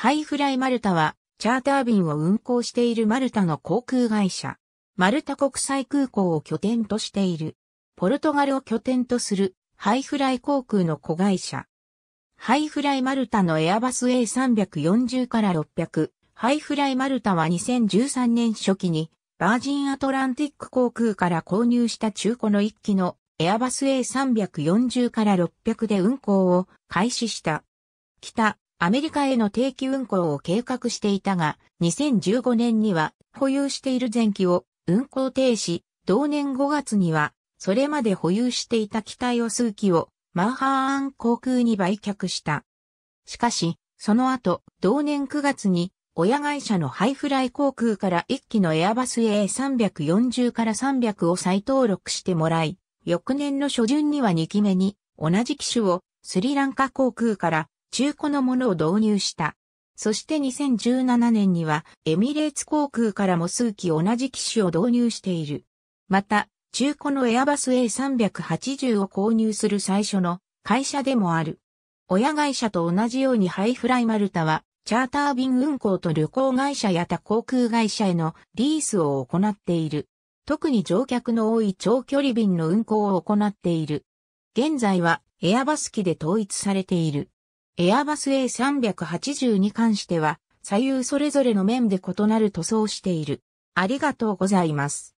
ハイフライマルタは、チャーター便を運航しているマルタの航空会社。マルタ国際空港を拠点としている。ポルトガルを拠点とする、ハイフライ航空の子会社。ハイフライマルタのエアバス A340 から600。ハイフライマルタは2013年初期に、バージンアトランティック航空から購入した中古の1機のエアバス A340 から600で運航を開始した。北アメリカへの定期運行を計画していたが、2015年には保有している前期を運行停止、同年5月には、それまで保有していた機体を数機をマンハーン航空に売却した。しかし、その後、同年9月に、親会社のハイフライ航空から1機のエアバス A340 から300を再登録してもらい、翌年の初旬には2機目に、同じ機種をスリランカ航空から中古のものを導入した。そして2017年にはエミレーツ航空からも数機同じ機種を導入している。また、中古のエアバス A380 を購入する最初の会社でもある。親会社と同じようにハイフライマルタは、チャーター便運航と旅行会社や他航空会社へのリースを行っている。特に乗客の多い長距離便の運航を行っている。現在はエアバス機で統一されている。エアバス A380 に関しては、左右それぞれの面で異なる塗装している。ありがとうございます。